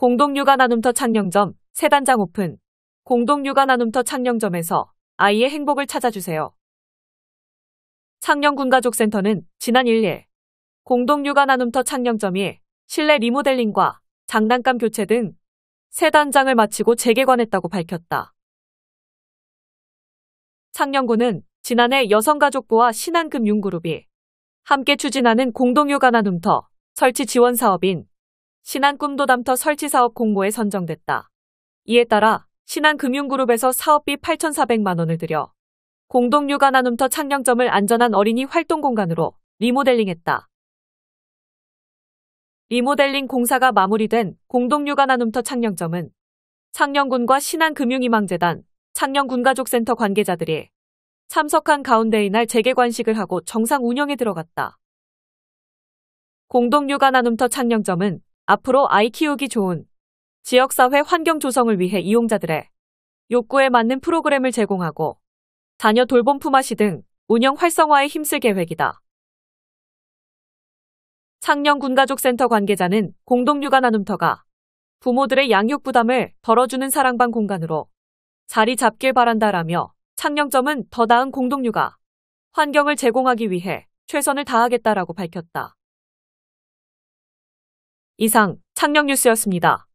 공동육아 나눔터 창녕점 세단장 오픈 공동육아 나눔터 창녕점에서 아이의 행복을 찾아주세요. 창녕군가족센터는 지난 1일 공동육아 나눔터 창녕점이 실내 리모델링과 장난감 교체 등세 단장을 마치고 재개관했다고 밝혔다. 창녕군은 지난해 여성가족부와 신한금융그룹이 함께 추진하는 공동육아 나눔터 설치 지원 사업인 신한 꿈도담터 설치 사업 공모에 선정됐다. 이에 따라 신한금융그룹에서 사업비 8,400만 원을 들여 공동 육아 나눔터 창녕점을 안전한 어린이 활동 공간으로 리모델링했다. 리모델링 공사가 마무리된 공동 육아 나눔터 창녕점은 창녕군과 신한금융희망재단, 창녕군가족센터 관계자들이 참석한 가운데 이날 재개 관식을 하고 정상 운영에 들어갔다. 공동 육아 나눔터 창녕점은 앞으로 아이 키우기 좋은 지역사회 환경 조성을 위해 이용자들의 욕구에 맞는 프로그램을 제공하고 자녀 돌봄 품앗이 등 운영 활성화에 힘쓸 계획이다. 창녕군가족센터 관계자는 공동육아 나눔터가 부모들의 양육 부담을 덜어주는 사랑방 공간으로 자리 잡길 바란다라며 창녕점은 더 나은 공동육아 환경을 제공하기 위해 최선을 다하겠다라고 밝혔다. 이상 창녕뉴스였습니다.